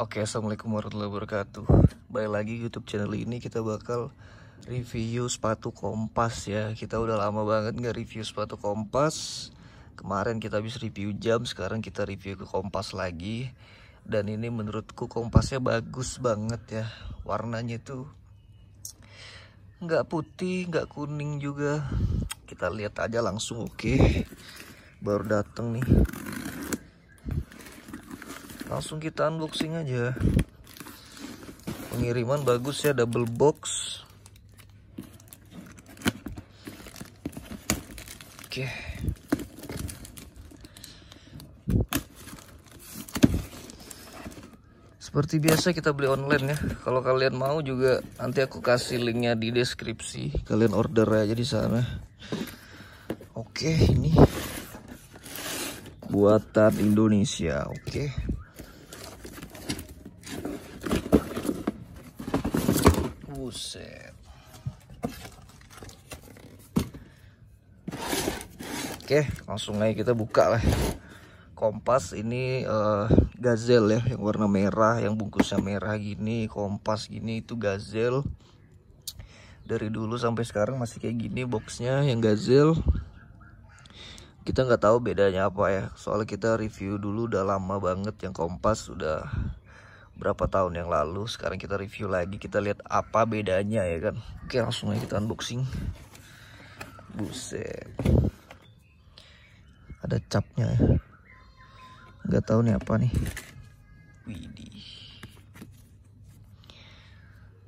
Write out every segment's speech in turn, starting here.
Oke, assalamualaikum warahmatullahi wabarakatuh. Balik lagi YouTube channel ini kita bakal review sepatu kompas ya. Kita udah lama banget nggak review sepatu kompas. Kemarin kita habis review jam, sekarang kita review ke kompas lagi. Dan ini menurutku kompasnya bagus banget ya. Warnanya tuh nggak putih, nggak kuning juga. Kita lihat aja langsung, oke? Okay. Baru dateng nih langsung kita unboxing aja pengiriman bagus ya double box oke seperti biasa kita beli online ya kalau kalian mau juga nanti aku kasih linknya di deskripsi kalian order aja di sana oke ini buatan Indonesia oke Buset. Oke, langsung aja kita buka lah. Kompas ini uh, gazel ya, yang warna merah, yang bungkusnya merah gini, kompas gini itu gazel. Dari dulu sampai sekarang masih kayak gini boxnya yang gazel. Kita nggak tahu bedanya apa ya, soalnya kita review dulu udah lama banget yang kompas sudah berapa tahun yang lalu sekarang kita review lagi kita lihat apa bedanya ya kan oke langsung aja kita unboxing buset ada capnya ya nggak tahu nih apa nih Widih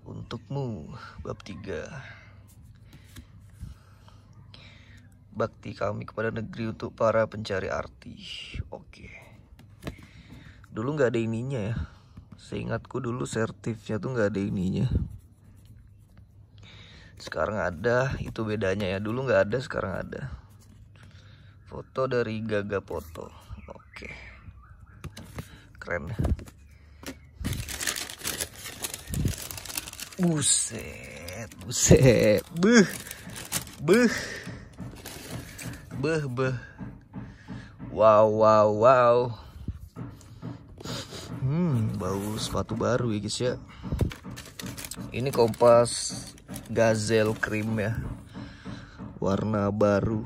untukmu bab 3 bakti kami kepada negeri untuk para pencari arti. Oke. Dulu nggak ada ininya ya. Seingatku dulu sertifnya tuh nggak ada ininya. Sekarang ada, itu bedanya ya. Dulu nggak ada, sekarang ada. Foto dari Gaga Foto. Oke. Keren. Buset, buset. beh beh beh beh Wow, wow, wow. Hmm, bau sepatu baru ya guys ya. Ini kompas Gazelle Cream ya. Warna baru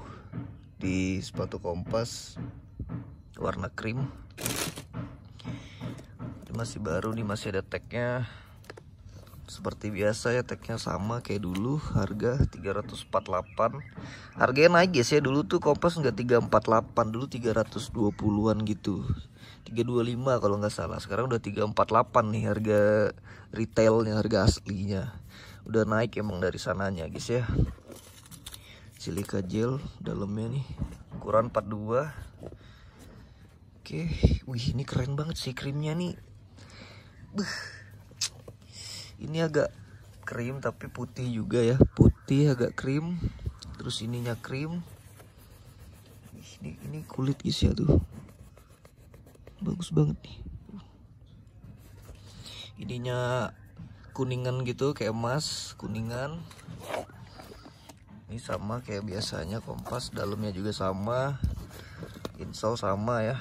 di sepatu kompas warna cream. masih baru nih, masih ada tagnya seperti biasa ya tagnya sama kayak dulu harga 348 harganya naik guys ya dulu tuh kompas nggak 348 dulu 320an gitu 325 kalau nggak salah sekarang udah 348 nih harga retailnya harga aslinya udah naik emang dari sananya guys ya silika gel dalamnya nih ukuran 42 Oke, wih ini keren banget sih krimnya nih. Buh ini agak krim tapi putih juga ya putih agak krim terus ininya krim ini ini kulit guys ya tuh bagus banget nih ininya kuningan gitu kayak emas kuningan ini sama kayak biasanya kompas dalamnya juga sama insol sama ya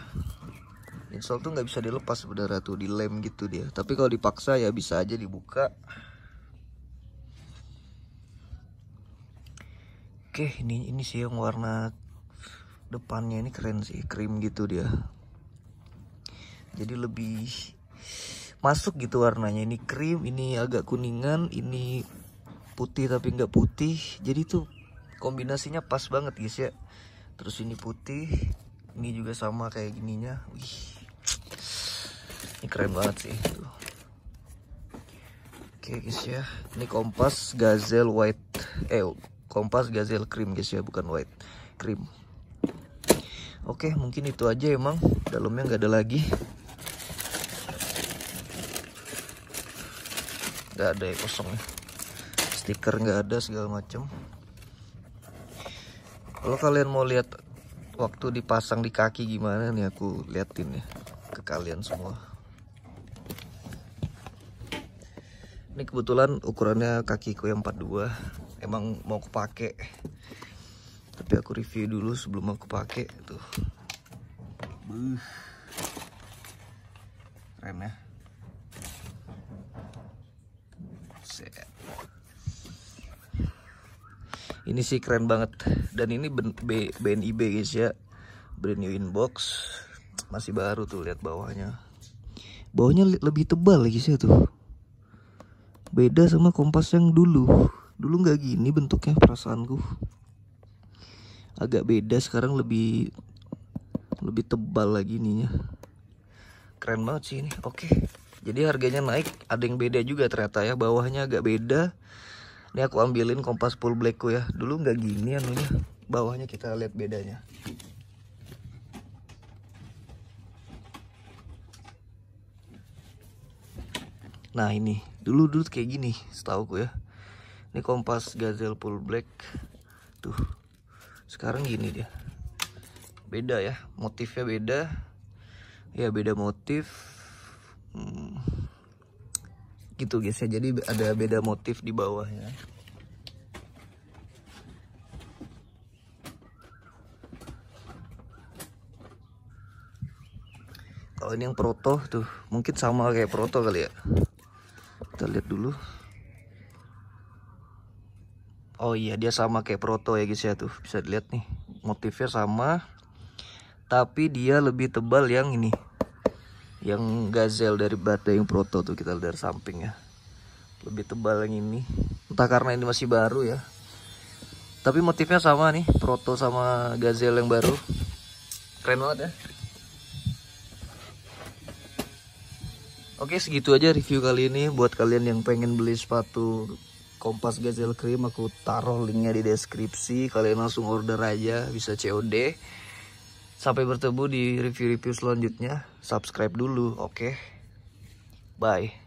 Insol tuh nggak bisa dilepas saudara tuh dilem gitu dia. Tapi kalau dipaksa ya bisa aja dibuka. Oke, ini ini sih yang warna depannya ini keren sih, krim gitu dia. Jadi lebih masuk gitu warnanya. Ini krim, ini agak kuningan, ini putih tapi nggak putih. Jadi tuh kombinasinya pas banget guys ya. Terus ini putih, ini juga sama kayak gininya. Wih, ini keren banget sih Oke guys ya, ini kompas gazelle white, eh kompas gazelle cream guys ya, bukan white cream. Oke, mungkin itu aja emang, dalamnya nggak ada lagi. Nggak ada ya kosong, stiker nggak ada segala macem Kalau kalian mau lihat waktu dipasang di kaki gimana nih aku liatin ya ke kalian semua. ini kebetulan ukurannya kakiku yang 42 emang mau kepake tapi aku review dulu sebelum aku pakai tuh Buh. keren ya Set. ini sih keren banget dan ini BNIB guys ya brand new inbox masih baru tuh lihat bawahnya bawahnya lebih tebal lagi sih tuh beda sama kompas yang dulu dulu nggak gini bentuknya perasaanku agak beda sekarang lebih lebih tebal lagi ininya keren banget sih ini oke jadi harganya naik ada yang beda juga ternyata ya bawahnya agak beda ini aku ambilin kompas full blackku ya dulu nggak gini anunya bawahnya kita lihat bedanya nah ini dulu dulu kayak gini setahu gue ya ini kompas gazelle full black tuh sekarang gini dia beda ya motifnya beda ya beda motif hmm. gitu guys ya jadi ada beda motif di bawahnya kalau ini yang proto tuh mungkin sama kayak proto kali ya kita lihat dulu oh iya dia sama kayak proto ya guys ya tuh bisa dilihat nih motifnya sama tapi dia lebih tebal yang ini yang gazel dari bata yang proto tuh kita lihat dari samping ya lebih tebal yang ini entah karena ini masih baru ya tapi motifnya sama nih proto sama gazel yang baru keren banget ya Oke segitu aja review kali ini buat kalian yang pengen beli sepatu Kompas Gazelle Cream aku taruh linknya di deskripsi kalian langsung order aja bisa COD sampai bertemu di review-review selanjutnya subscribe dulu oke okay? bye